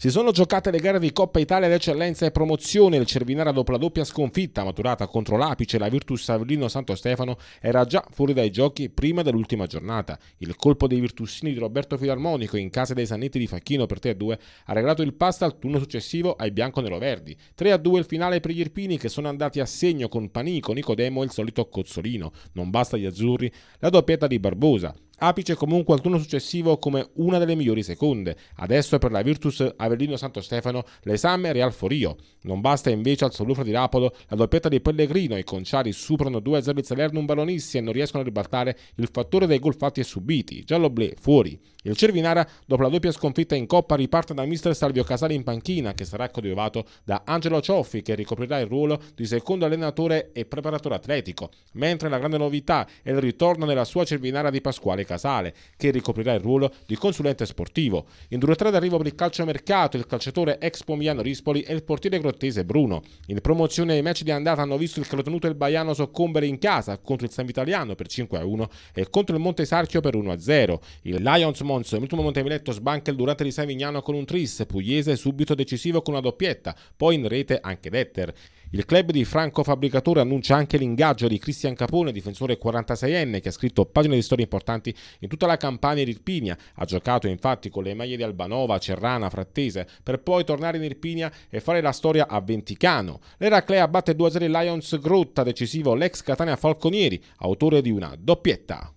Si sono giocate le gare di Coppa Italia d'eccellenza e promozione. Il Cervinara dopo la doppia sconfitta maturata contro l'Apice la Virtus Savellino Santo Stefano era già fuori dai giochi prima dell'ultima giornata. Il colpo dei Virtussini di Roberto Filarmonico in casa dei Sannetti di Facchino per 3-2 ha regalato il pasta al turno successivo ai bianco-nero-verdi. 3-2 il finale per gli Irpini che sono andati a segno con Panico, Nicodemo e il solito Cozzolino. Non basta gli azzurri la doppietta di Barbosa. Apice comunque al turno successivo come una delle migliori seconde. Adesso per la Virtus Avellino Santo Stefano l'esame Real Forio. Non basta invece al Solufro di Rapolo la doppietta di Pellegrino. I conciari superano 2-0 il un Balonissi e non riescono a ribaltare il fattore dei gol fatti e subiti. Giallo Blé fuori. Il Cervinara, dopo la doppia sconfitta in Coppa, riparte da mister Salvio Casale in panchina, che sarà coadiuvato da Angelo Cioffi, che ricoprirà il ruolo di secondo allenatore e preparatore atletico, mentre la grande novità è il ritorno nella sua Cervinara di Pasquale Casale, che ricoprirà il ruolo di consulente sportivo. In due tre d'arrivo per il calciomercato, il calciatore ex Pomigliano Rispoli e il portiere grottese Bruno. In promozione ai match di andata hanno visto il Crotonuto e il Baiano soccombere in casa contro il San Vitaliano per 5-1 e contro il Monte Sarchio per 1-0. Il Lions Monte Monza. Nell'ultimo Monteviletto sbanca il durante di Savignano con un tris, Pugliese subito decisivo con una doppietta, poi in rete anche Detter. Il club di Franco Fabbricatore annuncia anche l'ingaggio di Cristian Capone, difensore 46enne che ha scritto pagine di storie importanti in tutta la campagna di Irpinia. Ha giocato infatti con le maglie di Albanova, Cerrana, Frattese, per poi tornare in Irpinia e fare la storia a Venticano. L'Eraclea batte 2-0 Lions Grotta, decisivo l'ex Catania Falconieri, autore di una doppietta.